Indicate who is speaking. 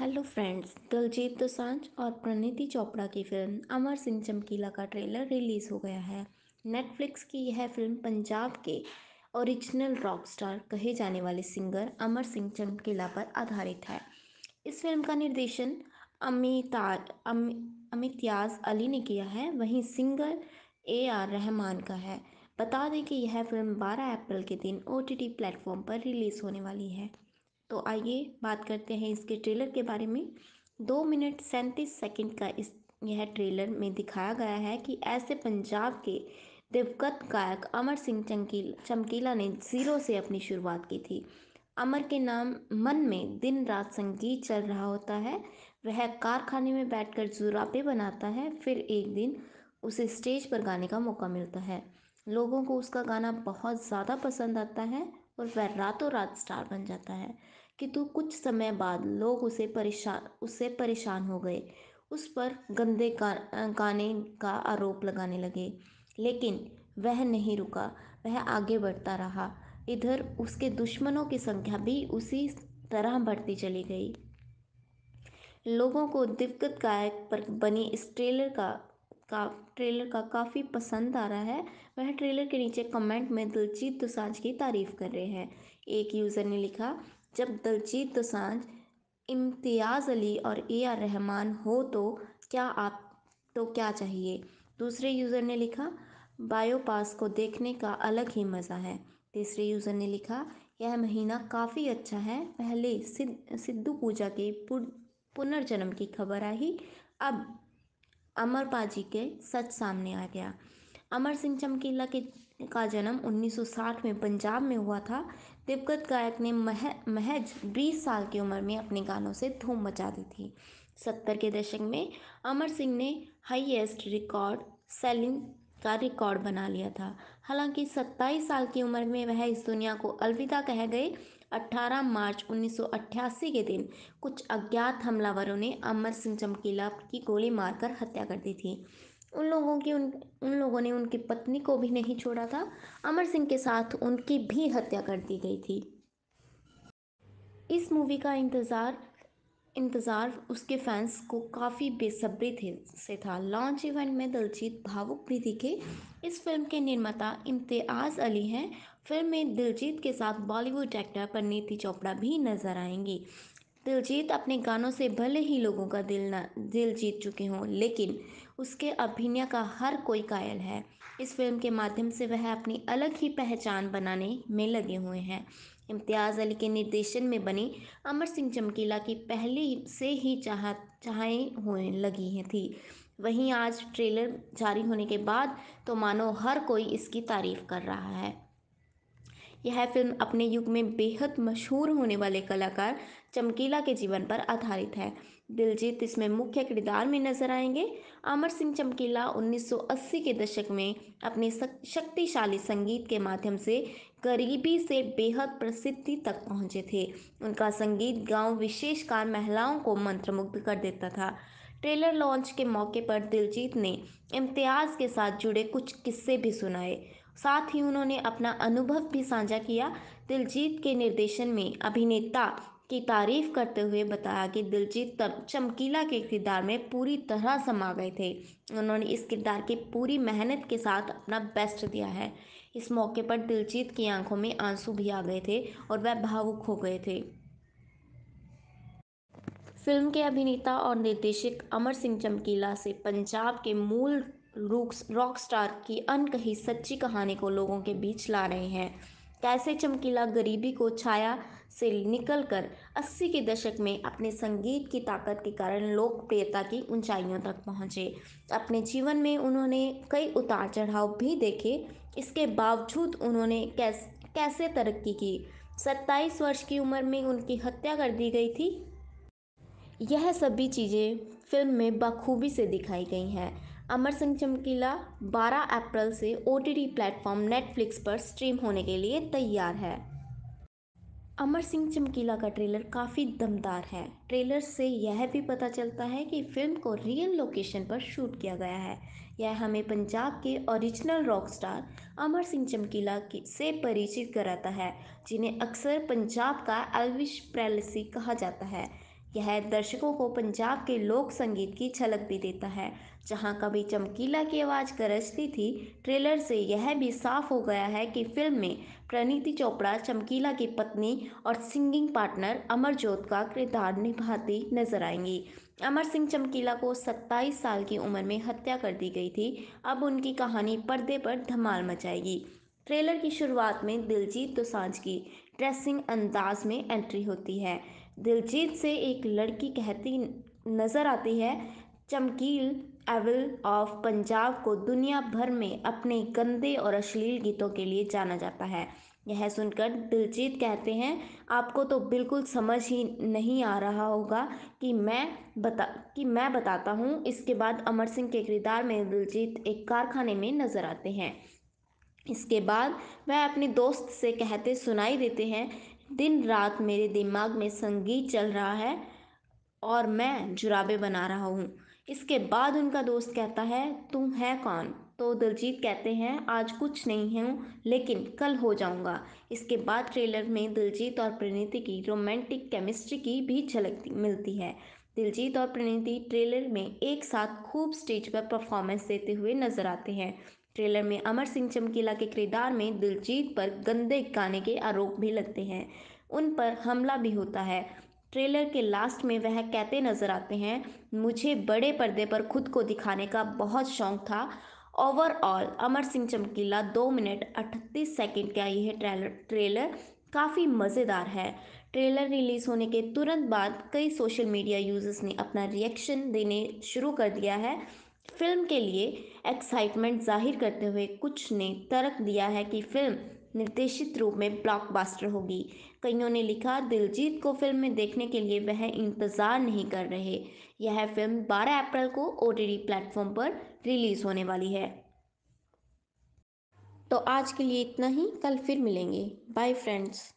Speaker 1: hello friends Diljit Dosanjh और प्रणीति चोपड़ा की film अमर सिंह चमकीला का ट्रेलर रिलीज़ हो गया है नेटफ्लिक्स की यह फिल्म पंजाब के ओरिजिनल रॉक स्टार कहे जाने वाले सिंगर अमर सिंह चमकीला पर आधारित है इस फिल्म का निर्देशन अमिताज अम, अमितियाज अली ने किया है वहीं सिंगर ए आर रहमान का है बता दें कि यह फिल्म 12 अप्रैल के दिन ओ टी प्लेटफॉर्म पर रिलीज़ होने वाली है तो आइए बात करते हैं इसके ट्रेलर के बारे में दो मिनट सैंतीस सेकंड का इस यह ट्रेलर में दिखाया गया है कि ऐसे पंजाब के दिवगत गायक अमर सिंह चमकील चमकीला ने ज़ीरो से अपनी शुरुआत की थी अमर के नाम मन में दिन रात संगीत चल रहा होता है वह कारखाने में बैठकर जुराबे बनाता है फिर एक दिन उसे स्टेज पर गाने का मौका मिलता है लोगों को उसका गाना बहुत ज़्यादा पसंद आता है और वह रातों रात स्टार बन जाता है किंतु कुछ समय बाद लोग उसे परेशान उससे परेशान हो गए उस पर गंदे गाने का आरोप लगाने लगे लेकिन वह नहीं रुका वह आगे बढ़ता रहा इधर उसके दुश्मनों की संख्या भी उसी तरह बढ़ती चली गई लोगों को दिवगत गायक पर बनी इस ट्रेलर का का ट्रेलर का काफ़ी पसंद आ रहा है वह ट्रेलर के नीचे कमेंट में दिलजीत दुसांझ की तारीफ़ कर रहे हैं एक यूज़र ने लिखा जब दलजीत दोसांझ इम्तियाज़ अली और ए आर रहमान हो तो क्या आप तो क्या चाहिए दूसरे यूज़र ने लिखा बायोपास को देखने का अलग ही मज़ा है तीसरे यूज़र ने लिखा यह महीना काफ़ी अच्छा है पहले सिद्ध सिद्धू पूजा के पुनर्जन्म की खबर आई अब अमर पाजी के सच सामने आ गया अमर सिंह चमकीला के का जन्म 1960 में पंजाब में हुआ था दिवगत गायक ने मह महज 20 साल की उम्र में अपने गानों से धूम मचा दी थी सत्तर के दशक में अमर सिंह ने हाईएस्ट रिकॉर्ड सेलिंग का रिकॉर्ड बना लिया था हालांकि 27 साल की उम्र में वह इस दुनिया को अलविदा कह गए 18 मार्च 1988 के दिन कुछ अज्ञात हमलावरों ने अमर सिंह चमकीला की गोली मारकर हत्या कर दी थी उन लोगों की उन उन लोगों ने उनकी पत्नी को भी नहीं छोड़ा था अमर सिंह के साथ उनकी भी हत्या कर दी गई थी इस मूवी का इंतज़ार इंतज़ार उसके फैंस को काफ़ी बेसब्री थे से था लॉन्च इवेंट में दिलजीत भावुक भी दिखे इस फिल्म के निर्माता इम्तियाज़ अली हैं फिल्म में दिलजीत के साथ बॉलीवुड एक्टर परनीति चोपड़ा भी नजर आएंगी दिलजीत अपने गानों से भले ही लोगों का दिल ना दिल जीत चुके हों लेकिन उसके अभिनय का हर कोई कायल है इस फिल्म के माध्यम से वह अपनी अलग ही पहचान बनाने में लगे हुए हैं इम्तियाज़ अली के निर्देशन में बनी अमर सिंह चमकीला की पहले से ही चाह चाहें होने लगी हैं थी वहीं आज ट्रेलर जारी होने के बाद तो मानो हर कोई इसकी तारीफ कर रहा है यह फिल्म अपने युग में बेहद मशहूर होने वाले कलाकार चमकीला के जीवन पर आधारित है दिलजीत इसमें मुख्य किरदार में नजर आएंगे अमर सिंह चमकीला 1980 के दशक में अपने शक्तिशाली संगीत के माध्यम से गरीबी से बेहद प्रसिद्धि तक पहुंचे थे उनका संगीत गांव विशेषकर महिलाओं को मंत्रमुग्ध कर देता था ट्रेलर लॉन्च के मौके पर दिलजीत ने इम्तियाज़ के साथ जुड़े कुछ किस्से भी सुनाए साथ ही उन्होंने अपना अनुभव भी साझा किया दिलजीत के निर्देशन में अभिनेता की तारीफ करते हुए बताया कि दिलजीत चमकीला के किरदार में पूरी तरह समा गए थे उन्होंने इस किरदार की पूरी मेहनत के साथ अपना बेस्ट दिया है इस मौके पर दिलजीत की आंखों में आंसू भी आ गए थे और वह भावुक हो गए थे फिल्म के अभिनेता और निर्देशक अमर सिंह चमकीला से पंजाब के मूल रूक्स रॉक स्टार की अनकही सच्ची कहानी को लोगों के बीच ला रहे हैं कैसे चमकीला गरीबी को छाया से निकलकर 80 के दशक में अपने संगीत की ताकत के कारण लोकप्रियता की ऊंचाइयों तक पहुंचे अपने जीवन में उन्होंने कई उतार चढ़ाव भी देखे इसके बावजूद उन्होंने कैस, कैसे तरक्की की सत्ताईस वर्ष की उम्र में उनकी हत्या कर दी गई थी यह सभी चीज़ें फिल्म में बखूबी से दिखाई गई हैं अमर सिंह चमकीला 12 अप्रैल से O T T platform Netflix पर स्ट्रीम होने के लिए तैयार है अमर सिंह चमकीला का ट्रेलर काफ़ी दमदार है ट्रेलर से यह भी पता चलता है कि फिल्म को रियल लोकेशन पर शूट किया गया है यह हमें पंजाब के original rock star Amar Singh Chamkila से परिचित कराता है जिन्हें अक्सर पंजाब का एल्विश प्रेलसी कहा जाता है यह दर्शकों को पंजाब के लोक संगीत की झलक भी देता है जहां कभी चमकीला की आवाज गरजती थी ट्रेलर से यह भी साफ हो गया है कि फिल्म में प्रणीति चोपड़ा चमकीला की पत्नी और सिंगिंग पार्टनर अमरजोत का किरदार निभाती नजर आएंगी अमर सिंह चमकीला को 27 साल की उम्र में हत्या कर दी गई थी अब उनकी कहानी पर्दे पर धमाल मचाएगी ट्रेलर की शुरुआत में दिलजीत दोसांझ की ड्रेसिंग अंदाज में एंट्री होती है दिलजीत से एक लड़की कहती नजर आती है चमकील एविल ऑफ पंजाब को दुनिया भर में अपने गंदे और अश्लील गीतों के लिए जाना जाता है यह सुनकर दिलजीत कहते हैं आपको तो बिल्कुल समझ ही नहीं आ रहा होगा कि मैं बता कि मैं बताता हूँ इसके बाद अमर सिंह के किरदार में दिलजीत एक कारखाने में नज़र आते हैं इसके बाद वह अपने दोस्त से कहते सुनाई देते हैं दिन रात मेरे दिमाग में संगीत चल रहा है और मैं जुराबे बना रहा हूँ इसके बाद उनका दोस्त कहता है तुम है कौन तो दिलजीत कहते हैं आज कुछ नहीं हूँ लेकिन कल हो जाऊँगा इसके बाद ट्रेलर में दिलजीत और प्रणीति की रोमांटिक केमिस्ट्री की भी झलक मिलती है दिलजीत और प्रणीति ट्रेलर में एक साथ खूब स्टेज पर परफॉर्मेंस देते हुए नजर आते हैं ट्रेलर में अमर सिंह चमकीला के किरदार में दिलजीत पर गंदे गाने के आरोप भी लगते हैं उन पर हमला भी होता है ट्रेलर के लास्ट में वह कहते नजर आते हैं मुझे बड़े पर्दे पर खुद को दिखाने का बहुत शौक था ओवरऑल अमर सिंह चमकीला दो मिनट अठतीस सेकेंड का यह ट्रेलर ट्रेलर काफ़ी मज़ेदार है ट्रेलर रिलीज़ होने के तुरंत बाद कई सोशल मीडिया यूजर्स ने अपना रिएक्शन देने शुरू कर दिया है फिल्म के लिए एक्साइटमेंट जाहिर करते हुए कुछ ने तर्क दिया है कि फिल्म निर्देशित रूप में ब्लॉकबस्टर होगी कईयों ने लिखा दिलजीत को फिल्म में देखने के लिए वह इंतज़ार नहीं कर रहे यह फिल्म 12 अप्रैल को ओ टी प्लेटफॉर्म पर रिलीज़ होने वाली है तो आज के लिए इतना ही कल फिर मिलेंगे बाय फ्रेंड्स